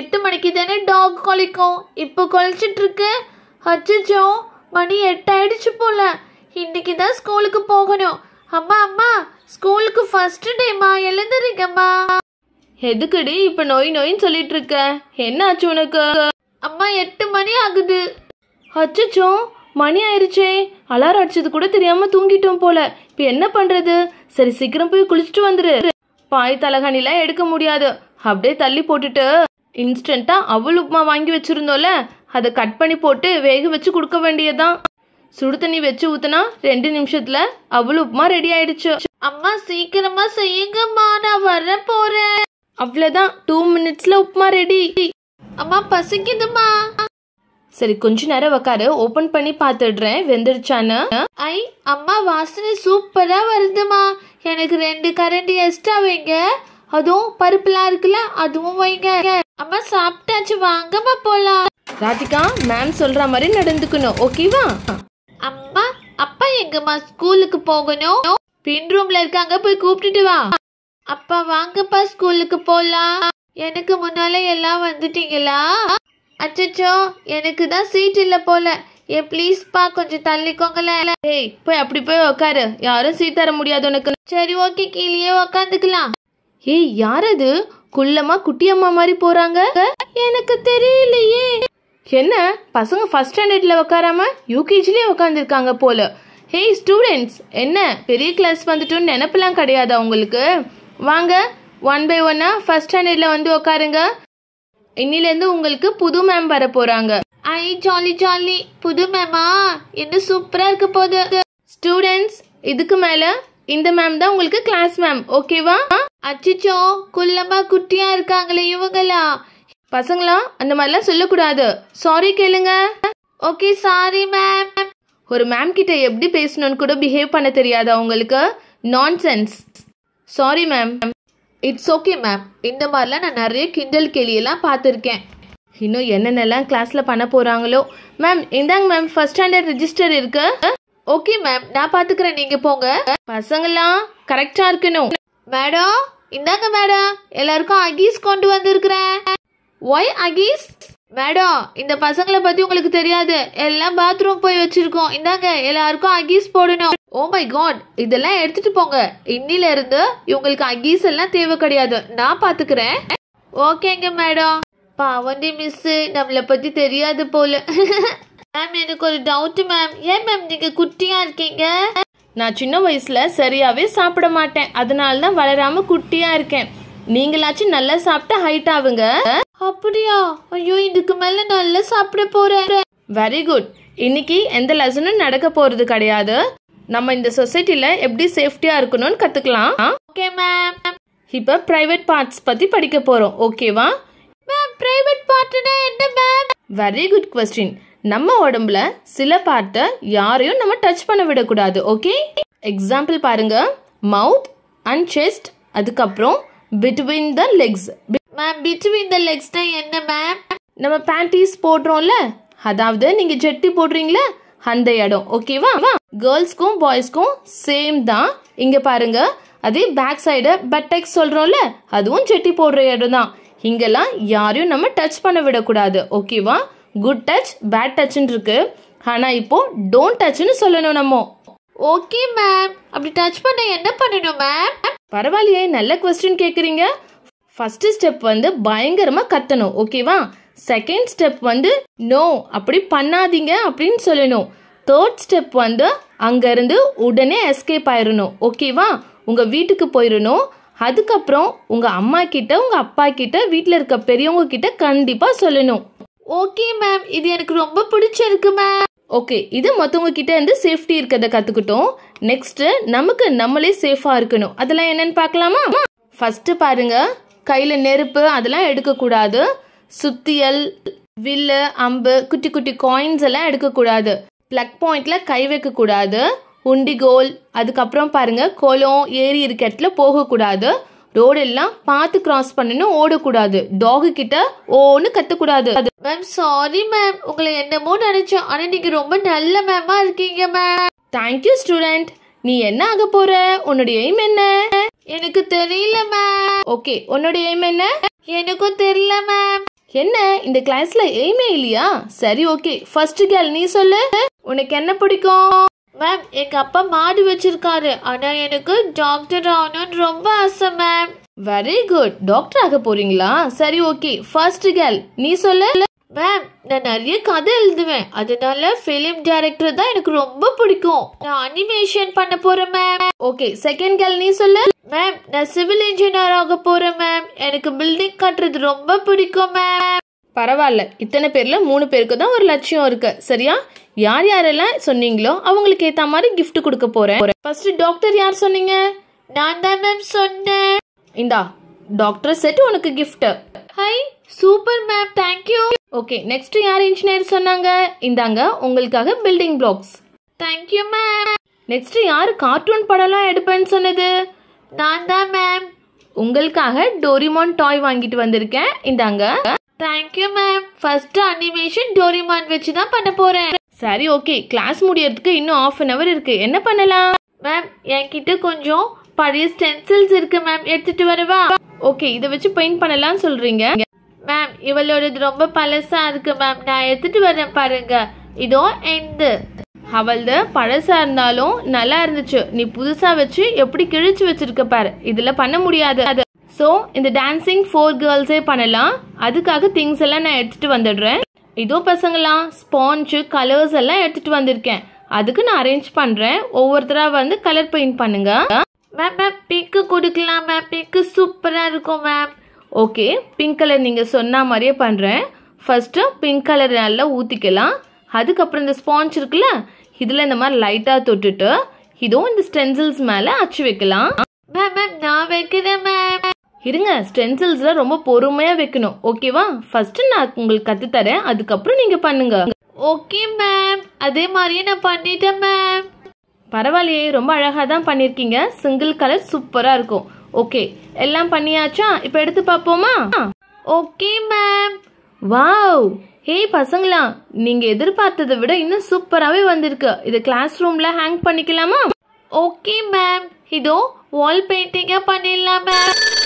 எட்டு மணிக்கு தானே டாக் கொலைக்கும் இப்போ கொலைச்சிட்டு இருக்கு அச்சோ மணி எட்டாயிடுச்சு போல இன்னைக்கு தான் ஸ்கூலுக்கு போகணும் அம்மா அம்மா ஸ்கூலுக்கு ஃபர்ஸ்ட் டேமா எழுந்திருக்கம்மா எதுக்குடி இப்போ நோய் நோயின்னு சொல்லிட்டு இருக்க என்ன ஆச்சு உனக்கு அம்மா எட்டு மணி ஆகுது அச்சோ மணி ஆயிருச்சே அலாரம் அடிச்சது கூட தெரியாம தூங்கிட்டோம் போல இப்ப என்ன பண்றது சரி சீக்கிரம் போய் குளிச்சுட்டு வந்துரு பாய் தலகணிலாம் எடுக்க முடியாது அப்படியே தள்ளி போட்டுட்டு இன்ஸ்டண்ட்டாக அவல் உப்புமா வாங்கி வச்சுருந்தோல்ல அதை கட் பண்ணி போட்டு வேக வச்சு கொடுக்க வேண்டியதுதான் சுடு தண்ணி வச்சு ஊத்துனா ரெண்டு நிமிஷத்துல அவள் உப்புமா ரெடி ஆயிடுச்சு அம்மா சீக்கிரமா செய்யுங்கம்மா நான் வர போறேன் அவ்வளவுதான் டூ மினிட்ஸ்ல உப்புமா ரெடி அம்மா பசிக்குதுமா சரி கொஞ்ச நேரம் உக்காரு ஓபன் பண்ணி பாத்துடுறேன் வெந்துருச்சான்னு ஐ அம்மா வாசனை சூப்பரா வருதுமா எனக்கு ரெண்டு கரண்டி எக்ஸ்ட்ரா வைங்க அதுவும் பருப்புலாம் இருக்குல்ல அதுவும் வைங்க அம்மா சாப்பிட்டாச்சு வாங்கம்மா போலாம் ராதிகா மேம் சொல்ற மாதிரி நடந்துக்கணும் ஓகேவா அம்மா அப்பா எங்கம்மா ஸ்கூலுக்கு போகணும் பின் ரூம்ல இருக்காங்க போய் கூப்பிட்டுட்டு வா அப்பா வாங்கப்பா ஸ்கூலுக்கு போலாம் எனக்கு முன்னால எல்லாம் வந்துட்டீங்களா அச்சச்சோ எனக்கு தான் சீட் இல்ல போல ஏ ப்ளீஸ்ப்பா கொஞ்சம் தள்ளிக்கோங்களேன் ஏய் போய் அப்படி போய் உக்காரு யாரும் சீட் தர முடியாது உனக்கு சரி ஓகே கீழேயே உக்காந்துக்கலாம் ஏய் யார் அது குட்டியம்மா மாதிரி போறாங்க எனக்கு தெரியலையே என்ன பசங்க ஃபர்ஸ்ட் ஸ்டாண்டர்ட்ல உட்காராம யூகேஜிலே உட்காந்துருக்காங்க போல ஹேய் ஸ்டூடெண்ட்ஸ் என்ன பெரிய கிளாஸ் வந்துட்டோன்னு நினப்பெல்லாம் கிடையாதா உங்களுக்கு வாங்க ஒன் பை ஒன்னா ஃபர்ஸ்ட் ஸ்டாண்டர்ட்ல வந்து உட்காருங்க இன்னிலேருந்து உங்களுக்கு புது மேம் வர போறாங்க ஐ ஜாலி ஜாலி புது மேமா என்ன சூப்பரா இருக்க போகுது ஸ்டூடெண்ட்ஸ் இதுக்கு மேல இந்த மேம் தான் உங்களுக்கு கிளாஸ் மேம் ஓகேவா அச்சிச்சோ குள்ளமா குட்டியா இருக்காங்களே இவங்களா பசங்களா அந்த மாதிரிலாம் சொல்லக்கூடாது சாரி கேளுங்க ஓகே சாரி மேம் ஒரு மேம் கிட்ட எப்படி பேசணும்னு கூட பிஹேவ் பண்ண தெரியாதா உங்களுக்கு nonsense sorry ma'am it's okay ma'am இந்த மாதிரிலாம் நான் நிறைய கிண்டல் கேலியெல்லாம் பார்த்துருக்கேன் இன்னும் என்னென்னலாம் கிளாஸில் பண்ண போகிறாங்களோ மேம் இந்தாங்க மேம் ஃபர்ஸ்ட் ஸ்டாண்டர்ட் ரிஜிஸ்டர் இருக்கு ஓகே மேம் நான் பார்த்துக்கிறேன் நீங்கள் போங்க பசங்களாம் கரெக்டாக இருக்கணும் மேடம் இந்தாங்க மேடம் எல்லாருக்கும் அகீஸ் கொண்டு வந்திருக்கிறேன் ஒய் அகீஸ் மேடம் இந்த பசங்களை பத்தி உங்களுக்கு தெரியாது எல்லாம் பாத்ரூம் போய் வச்சிருக்கோம் இந்தாங்க எல்லாருக்கும் அகீஸ் போடணும் ஓ மை காட் இதெல்லாம் எடுத்துட்டு போங்க இன்னில இருந்து இவங்களுக்கு அகீஸ் எல்லாம் தேவை கிடையாது நான் பாத்துக்கிறேன் ஓகேங்க மேடம் பாவண்டி மிஸ் நம்மளை பத்தி தெரியாது போல மேம் எனக்கு ஒரு டவுட் மேம் ஏன் மேம் நீங்க குட்டியா இருக்கீங்க நான் சின்ன வயசில் சரியாகவே சாப்பிட மாட்டேன் அதனால தான் வளராமல் குட்டியாக இருக்கேன் நீங்களாச்சும் நல்லா சாப்பிட்டு ஹைட் ஆகுங்க அப்படியா ஐயோ இதுக்கு மேலே நல்லா சாப்பிட போகிறேன் வெரி குட் இன்னைக்கு எந்த லெசனும் நடக்க போகிறது கிடையாது நம்ம இந்த சொசைட்டியில் எப்படி சேஃப்டியாக இருக்கணும்னு கற்றுக்கலாம் ஓகே மேம் இப்போ ப்ரைவேட் பார்ட்ஸ் பற்றி படிக்க போகிறோம் ஓகேவா மேம் ப்ரைவேட் பார்ட்னா என்ன மேம் வெரி குட் கொஸ்டின் நம்ம உடம்புல சில பார்ட்டை யாரையும் நம்ம டச் பண்ண விடக்கூடாது ஓகே எக்ஸாம்பிள் பாருங்க மவுத் அண்ட் செஸ்ட் அதுக்கப்புறம் between the legs ma'am between the லெக்ஸ்னா என்ன மேம் நம்ம பேண்டீஸ் போடுறோம்ல அதாவது நீங்க ஜெட்டி போடுறீங்களா அந்த இடம் ஓகேவா கேர்ள்ஸ்க்கும் பாய்ஸ்க்கும் சேம் தான் இங்க பாருங்க அதே பேக் சைடு பட்டெக் சொல்றோம்ல அதுவும் ஜெட்டி போடுற இடம் தான் இங்கெல்லாம் யாரையும் நம்ம டச் பண்ண விடக்கூடாது ஓகேவா குட் டச் பேட் டச்னு இருக்கு ஆனால் இப்போ டோன்ட் டச்னு சொல்லணும் நம்ம ஓகே மேம் அப்படி டச் பண்ண என்ன பண்ணணும் மேம் பரவாயில்லையே நல்ல கொஸ்டின் கேட்குறீங்க ஃபர்ஸ்ட் ஸ்டெப் வந்து பயங்கரமா கத்தணும் ஓகேவா செகண்ட் ஸ்டெப் வந்து நோ அப்படி பண்ணாதீங்க அப்படின்னு சொல்லணும் தேர்ட் ஸ்டெப் வந்து அங்கேருந்து உடனே எஸ்கேப் ஆயிடணும் ஓகேவா உங்கள் வீட்டுக்கு போயிடணும் அதுக்கப்புறம் உங்கள் அம்மா கிட்ட உங்கள் அப்பா கிட்ட வீட்டில் இருக்க பெரியவங்க கிட்ட கண்டிப்பாக சொல்லணும் ஓகே மேம் இது எனக்கு ரொம்ப பிடிச்சிருக்கு மேம் ஓகே இது மற்றவங்க கிட்ட இருந்து சேஃப்டி இருக்கிறத கற்றுக்கிட்டோம் நெக்ஸ்ட்டு நமக்கு நம்மளே சேஃபாக இருக்கணும் அதெல்லாம் என்னன்னு பார்க்கலாமா ஃபஸ்ட்டு பாருங்க கையில் நெருப்பு அதெல்லாம் எடுக்கக்கூடாது சுத்தியல் வில்லு அம்பு குட்டி குட்டி காயின்ஸ் எல்லாம் எடுக்கக்கூடாது பிளக் பாயிண்ட்ல கை வைக்கக்கூடாது உண்டிகோல் அதுக்கப்புறம் பாருங்க குளம் ஏரி இருக்க இடத்துல போகக்கூடாது ரோடெல்லாம் பார்த்து கிராஸ் பண்ணணும் ஓடக்கூடாது டாகு கிட்ட ஓன்னு கத்தக்கூடாது மேம் சாரி மேம் உங்களை என்னமோ நினைச்சோம் ஆனா நீங்க ரொம்ப நல்ல மேமா இருக்கீங்க மேம் தேங்க்யூ ஸ்டூடெண்ட் நீ என்ன ஆக போற உன்னுடைய எய்ம் என்ன எனக்கு தெரியல மேம் ஓகே உன்னுடைய எய்ம் என்ன எனக்கும் தெரியல மேம் என்ன இந்த கிளாஸ்ல எய்மே இல்லையா சரி ஓகே ஃபர்ஸ்ட் கேள் நீ சொல்லு உனக்கு என்ன பிடிக்கும் மேம் எங்கள் அப்பா மாடு வச்சிருக்காரு ஆனால் எனக்கு டாக்டர் ஆகணும்னு ரொம்ப ஆசை மேம் வெரி குட் டாக்டர் ஆக போறீங்களா சரி ஓகே ஃபர்ஸ்ட் கேர்ள் நீ சொல்ல மேம் நான் நிறைய கதை எழுதுவேன் அதனால ஃபிலிம் டைரக்டர் தான் எனக்கு ரொம்ப பிடிக்கும் நான் அனிமேஷன் பண்ண போறேன் மேம் ஓகே செகண்ட் கேர்ள் நீ சொல்ல மேம் நான் சிவில் இன்ஜினியர் ஆக போறேன் மேம் எனக்கு பில்டிங் கட்டுறது ரொம்ப பிடிக்கும் மேம் பரவாயில்ல இத்தனை பேர்ல மூணு பேருக்கு தான் ஒரு லட்சியம் இருக்கு சரியா யார் யாரெல்லாம் சொன்னீங்களோ அவங்களுக்கு ஏற்ற மாதிரி கிஃப்ட் கொடுக்க போகிறேன் ஃபர்ஸ்ட் டாக்டர் யார் சொன்னீங்க நான் தான் மேம் சொன்னேன் இந்தா டாக்டர் செட் உனக்கு gift hi super ma'am you okay next யார் இன்ஜினியர் சொன்னாங்க இந்தாங்க உங்களுக்காக building blocks you ma'am next யார் கார்ட்டூன் படம்லாம் எடுப்பேன்னு சொன்னது நான் தான் மேம் உங்களுக்காக டோரிமான் டாய் வாங்கிட்டு வந்திருக்கேன் இந்தாங்க you ma'am first animation Doraemon வச்சு தான் பண்ண போறேன் சரி ஓகே கிளாஸ் முடியறதுக்கு இன்னும் ஆஃப் அன் ஹவர் இருக்குது என்ன பண்ணலாம் மேம் என்கிட்ட கொஞ்சம் பழைய ஸ்டென்சில்ஸ் இருக்குது மேம் எடுத்துகிட்டு வரவா ஓகே இதை வச்சு பெயிண்ட் பண்ணலாம்னு சொல்கிறீங்க மேம் இவளோடது ரொம்ப பழசாக இருக்கு மேம் நான் எடுத்துகிட்டு வரேன் பாருங்கள் இதோ எந்த அவள் பழசாக இருந்தாலும் நல்லா இருந்துச்சு நீ புதுசாக வச்சு எப்படி கிழிச்சு வச்சிருக்க பாரு இதில் பண்ண முடியாது அது ஸோ இந்த டான்சிங் ஃபோர் கேர்ள்ஸே பண்ணலாம் அதுக்காக திங்ஸ் எல்லாம் நான் எடுத்துகிட்டு வந்துடுறேன் இதோ பசங்களாம் ஸ்பாஞ்சு கலர்ஸ் எல்லாம் எடுத்துகிட்டு வந்திருக்கேன் அதுக்கு நான் அரேஞ்ச் பண்ணுறேன் ஒவ்வொருத்தராக வந்து கலர் பெயிண்ட் பண்ணுங்க மேம் மேம் பிங்க்கு கொடுக்கலாம் மேம் பிங்க்கு சூப்பராக இருக்கும் மேம் ஓகே பிங்க் கலர் நீங்கள் சொன்ன மாதிரியே பண்ணுறேன் ஃபஸ்ட்டு பிங்க் கலர் நல்லா ஊற்றிக்கலாம் அதுக்கப்புறம் இந்த ஸ்பாஞ்ச் இருக்குல்ல இதில் இந்த மாதிரி லைட்டாக தொட்டுட்டு இதுவும் இந்த ஸ்டென்சில்ஸ் மேலே அச்சு வைக்கலாம் மேம் மேம் நான் வைக்கிறேன் மேம் இருங்க ஸ்டென்சில்ஸ்லாம் ரொம்ப பொறுமையாக வைக்கணும் ஓகேவா ஃபஸ்ட்டு நான் உங்களுக்கு கற்றுத்தரேன் அதுக்கப்புறம் நீங்கள் பண்ணுங்க ஓகே மேம் அதே மாதிரியே நான் பண்ணிட்டேன் மேம் பரவாயில்லையே ரொம்ப அழகாக தான் பண்ணியிருக்கீங்க சிங்கிள் கலர் சூப்பராக இருக்கும் ஓகே எல்லாம் பண்ணியாச்சா இப்போ எடுத்து பார்ப்போமா ஓகே மேம் வாவ் ஹேய் பசங்களா நீங்கள் எதிர்பார்த்ததை விட இன்னும் சூப்பராகவே வந்திருக்கு இதை கிளாஸ் ரூமில் ஹேங் பண்ணிக்கலாமா ஓகே மேம் இதோ வால் பெயிண்டிங்காக பண்ணிடலாம் மேம்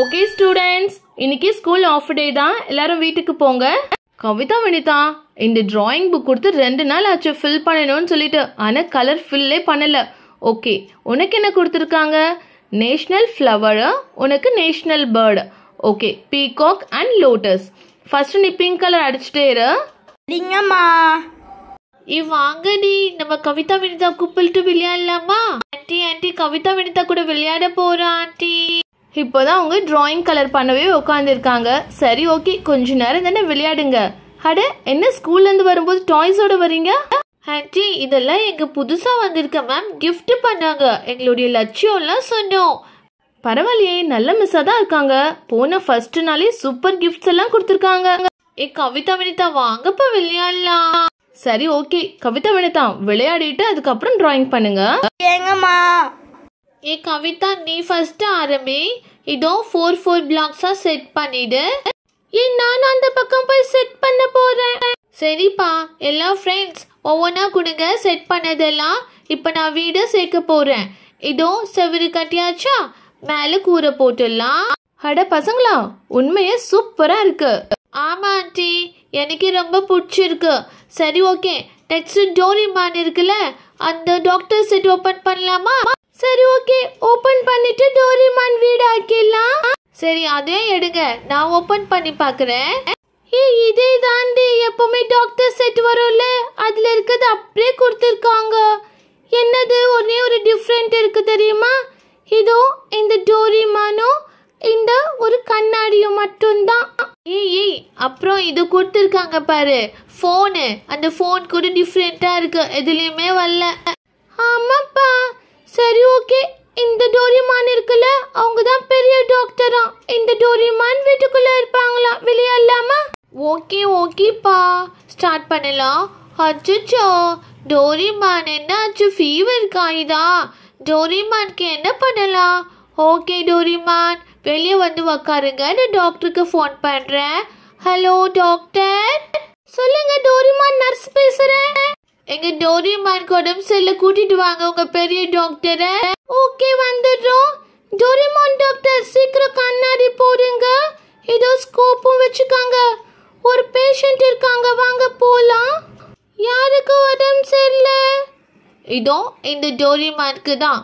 ஓகே ஸ்டூடெண்ட்ஸ் இன்னைக்கு ஸ்கூல் ஆஃப் டே தான் எல்லாரும் வீட்டுக்கு போங்க கவிதா வினிதா இந்த டிராயிங் புக் கொடுத்து ரெண்டு நாள் ஆச்சு ஃபில் பண்ணணும்னு சொல்லிட்டு ஆனால் கலர் ஃபில்லே பண்ணல ஓகே உனக்கு என்ன கொடுத்துருக்காங்க நேஷ்னல் ஃப்ளவரு உனக்கு national bird okay peacock and lotus first நீ பிங்க் கலர் அடிச்சுட்டேரு இரு சரிங்கம்மா நம்ம கவிதா வினிதா கூப்பிட்டு விளையாடலாமா ஆண்டி ஆண்டி கவிதா வினிதா கூட விளையாட போறோம் ஆண்டி இப்போ தான் அவங்க ட்ராயிங் கலர் பண்ணவே உட்காந்துருக்காங்க சரி ஓகே கொஞ்ச நேரம் தானே விளையாடுங்க அட என்ன ஸ்கூல்லேருந்து வரும்போது டாய்ஸோட வரீங்க ஆன்டி இதெல்லாம் எங்கள் புதுசாக வந்திருக்க மேம் கிஃப்ட் பண்ணாங்க எங்களுடைய லட்சியம்லாம் சொன்னோம் பரவாயில்லையே நல்ல மிஸ்ஸாக தான் இருக்காங்க போன ஃபர்ஸ்ட் நாளே சூப்பர் கிஃப்ட்ஸ் எல்லாம் கொடுத்துருக்காங்க ஏ கவிதா வினிதா வாங்கப்ப விளையாடலாம் சரி ஓகே கவிதா வினிதா விளையாடிட்டு அதுக்கப்புறம் டிராயிங் பண்ணுங்க ஏ கவிதா நீ ஃபஸ்ட்டு ஆரம்பி இதோ ஃபோர் ஃபோர் பிளாக்ஸாக செட் பண்ணிடு ஏன் நான் அந்த பக்கம் போய் செட் பண்ண போகிறேன் சரிப்பா எல்லா ஃப்ரெண்ட்ஸ் ஒவ்வொன்றா கொடுங்க செட் பண்ணதெல்லாம் இப்போ நான் வீடு சேர்க்க போகிறேன் இதோ செவரு கட்டியாச்சா மேலே கூரை போட்டுடலாம் அட பசங்களா உண்மையே சூப்பராக இருக்கு ஆமாம் ஆண்டி எனக்கு ரொம்ப பிடிச்சிருக்கு சரி ஓகே நெக்ஸ்ட் டோரி மான் இருக்குல்ல அந்த டாக்டர் செட் ஓபன் பண்ணலாமா சரி ஓகே ஓபன் பண்ணிட்டு டோரிமான் வீடு ஆக்கிடலாம் சரி அதே எடுங்க நான் ஓபன் பண்ணி பாக்குறேன் ஏய் இதே தாண்டி எப்பவுமே டாக்டர் செட் வரும்ல அதுல இருக்கிறது அப்படியே கொடுத்துருக்காங்க என்னது ஒரே ஒரு டிஃப்ரெண்ட் இருக்கு தெரியுமா இதோ இந்த டோரிமானும் இந்த ஒரு கண்ணாடியும் மட்டும்தான் ஏய் ஏய் அப்புறம் இது கொடுத்துருக்காங்க பாரு ஃபோனு அந்த ஃபோன் கூட டிஃப்ரெண்ட்டாக இருக்கு எதுலேயுமே வரல ஆமாப்பா சரி ஓகே இந்த டோரிமான் இருக்குல்ல அவங்க தான் பெரிய டாக்டரா இந்த டோரிமான் வீட்டுக்குள்ளே இருப்பாங்களா வெளியே இல்லாம ஓகே ஓகேப்பா ஸ்டார்ட் பண்ணலாம் அச்சுச்சோ டோரிமான் என்னாச்சு ஃபீவர் காயுதா டோரிமான்க்கு என்ன பண்ணலாம் ஓகே டோரிமான் வெளியே வந்து நான் டாக்டருக்கு ஃபோன் பண்ணுறேன் ஹலோ டாக்டர் சொல்லுங்க டோரிமான் நர்ஸ் பேசுகிறேன் எங்க டோரிமானுக்கு உடம்பு செல்ல கூட்டிட்டு வாங்க உங்க பெரிய டாக்டரை ஓகே வந்துடுறோம் டோரிமான் டாக்டர் சீக்கிரம் கண்ணாடி போடுங்க ஏதோ ஸ்கோப்பும் வச்சுக்காங்க ஒரு பேஷண்ட் இருக்காங்க வாங்க போலாம் யாருக்கு உடம்பு சரியில்லை இதோ இந்த டோரிமான்க்கு தான்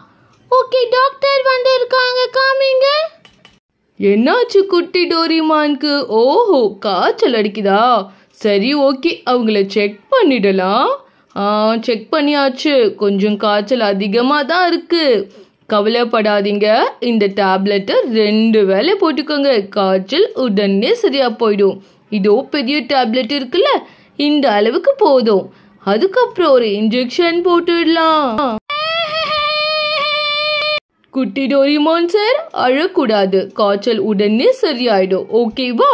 ஓகே டாக்டர் வந்திருக்க என்னாச்சு குட்டி டோரிமான்க்கு ஓஹோ காய்ச்சல் அடிக்குதா சரி ஓகே அவங்கள செக் பண்ணிடலாம் செக் பண்ணியாச்சு கொஞ்சம் காய்ச்சல் அதிகமாக தான் இருக்குது கவலைப்படாதீங்க இந்த டேப்லெட்டை ரெண்டு வேலை போட்டுக்கோங்க காய்ச்சல் உடனே சரியாக போயிடும் இதோ பெரிய டேப்லெட் இருக்குல்ல இந்த அளவுக்கு போதும் அதுக்கப்புறம் ஒரு இன்ஜெக்ஷன் போட்டுடலாம் குட்டி டோரிமான் சார் அழக்கூடாது காய்ச்சல் உடனே சரியாயிடும் ஓகேவா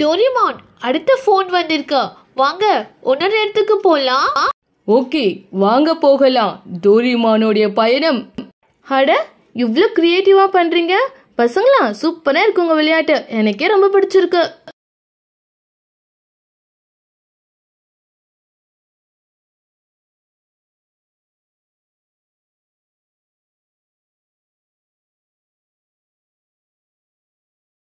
டோரிமான் அடுத்த ஃபோன் வந்திருக்கு வாங்க ஒன்னொரு இடத்துக்கு போலாம் ஓகே வாங்க போகலாம் டோரிமானோடைய பயணம் அட இவ்வளோ கிரியேட்டிவா பண்றீங்க பசங்களா சூப்பராக இருக்குங்க விளையாட்டு எனக்கே ரொம்ப பிடிச்சிருக்கு